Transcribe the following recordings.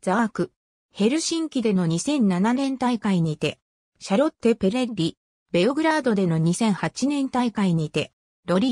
ザーク、ヘルシンキでの2007年大会にて、シャロッテ・ペレッリ、ベオグラードでの2008年大会にて、ロリ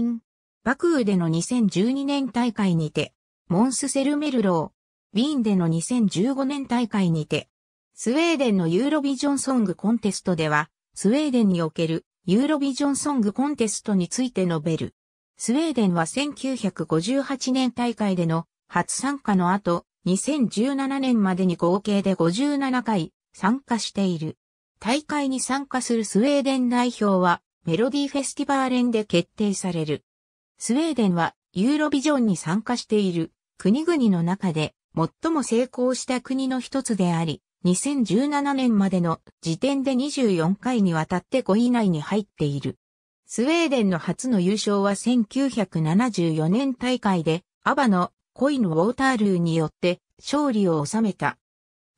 ーン、バクーでの2012年大会にて、モンスセルメルロー、ウィーンでの2015年大会にて、スウェーデンのユーロビジョンソングコンテストでは、スウェーデンにおけるユーロビジョンソングコンテストについて述べる。スウェーデンは1958年大会での初参加の後、2017年までに合計で57回参加している。大会に参加するスウェーデン代表はメロディフェスティバーレンで決定される。スウェーデンはユーロビジョンに参加している国々の中で最も成功した国の一つであり、2017年までの時点で24回にわたって5位以内に入っている。スウェーデンの初の優勝は1974年大会で、アバのコイン・ウォータールーによって勝利を収めた。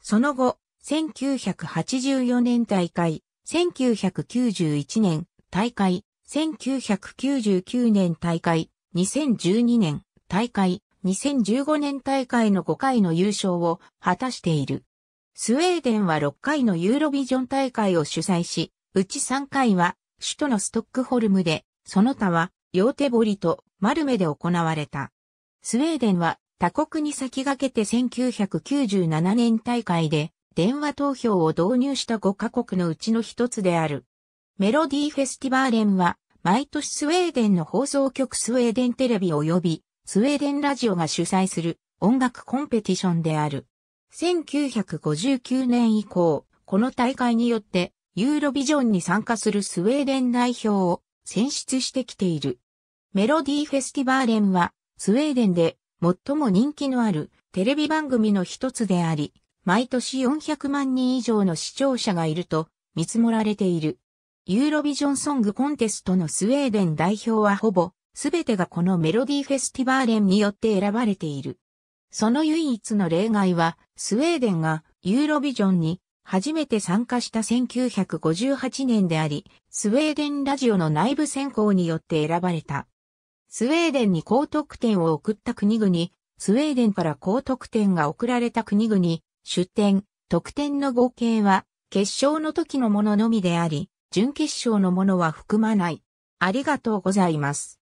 その後、1984年大会、1991年大会、1999年大会、2012年大会、2015年大会の5回の優勝を果たしている。スウェーデンは6回のユーロビジョン大会を主催し、うち3回は首都のストックホルムで、その他はヨーテボリとマルメで行われた。スウェーデンは他国に先駆けて1997年大会で電話投票を導入した5カ国のうちの一つである。メロディーフェスティバーレンは毎年スウェーデンの放送局スウェーデンテレビ及びスウェーデンラジオが主催する音楽コンペティションである。1959年以降、この大会によってユーロビジョンに参加するスウェーデン代表を選出してきている。メロディーフェスティバーレンはスウェーデンで最も人気のあるテレビ番組の一つであり、毎年400万人以上の視聴者がいると見積もられている。ユーロビジョンソングコンテストのスウェーデン代表はほぼ全てがこのメロディーフェスティバーレンによって選ばれている。その唯一の例外はスウェーデンがユーロビジョンに初めて参加した1958年であり、スウェーデンラジオの内部選考によって選ばれた。スウェーデンに高得点を送った国々、スウェーデンから高得点が送られた国々、出典、得点の合計は、決勝の時のもののみであり、準決勝のものは含まない。ありがとうございます。